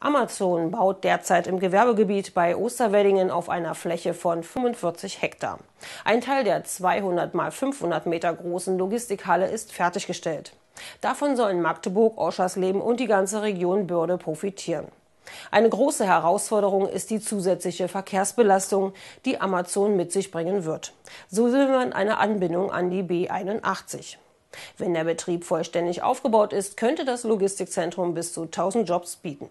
Amazon baut derzeit im Gewerbegebiet bei Osterweddingen auf einer Fläche von 45 Hektar. Ein Teil der 200 mal 500 Meter großen Logistikhalle ist fertiggestellt. Davon sollen Magdeburg, Oschersleben und die ganze Region Bürde profitieren. Eine große Herausforderung ist die zusätzliche Verkehrsbelastung, die Amazon mit sich bringen wird. So will man eine Anbindung an die B81. Wenn der Betrieb vollständig aufgebaut ist, könnte das Logistikzentrum bis zu 1000 Jobs bieten.